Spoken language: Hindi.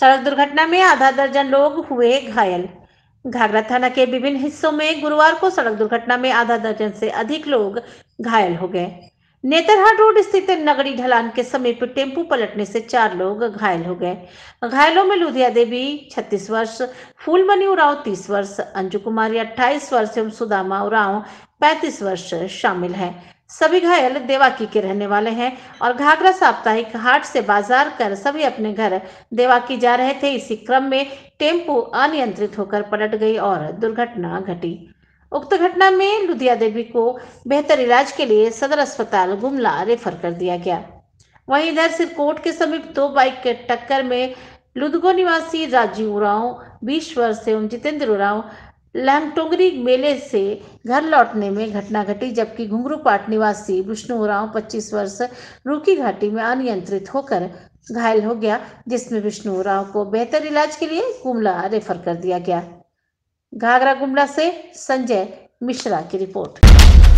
सड़क दुर्घटना में आधा दर्जन लोग हुए घायल घाघरा थाना के विभिन्न हिस्सों में गुरुवार को सड़क दुर्घटना में आधा दर्जन से अधिक लोग घायल हो गए नेतरहाट रोड स्थित नगरी ढलान के समीप टेम्पू पलटने से चार लोग घायल हो गए घायलों में लुधिया देवी 36 वर्ष फूलमणि उराव 30 वर्ष अंजू कुमारी 28 वर्ष एवं सुदामा उराव पैंतीस वर्ष शामिल है सभी घायल देवाकी के रहने वाले हैं और घाघरा साप्ताहिक हाट से बाजार कर सभी अपने घर देवाकी जा रहे थे इसी क्रम में टेम्पो अनियंत्रित होकर पलट गई और दुर्घटना घटी उक्त घटना में लुधिया देवी को बेहतर इलाज के लिए सदर अस्पताल गुमला रेफर कर दिया गया वहीं इधर सिरकोट के समीप दो बाइक के टक्कर में लुधगो निवासी राजीव उराव बीस वर्ष एवं जितेंद्र उराव लैमटोंगरी मेले से घर लौटने में घटना घटी जबकि घुंगरूपाट निवासी विष्णु उराव पच्चीस वर्ष रूकी घाटी में अनियंत्रित होकर घायल हो गया जिसमें विष्णु उराव को बेहतर इलाज के लिए गुमला रेफर कर दिया गया घाघरा गुमला से संजय मिश्रा की रिपोर्ट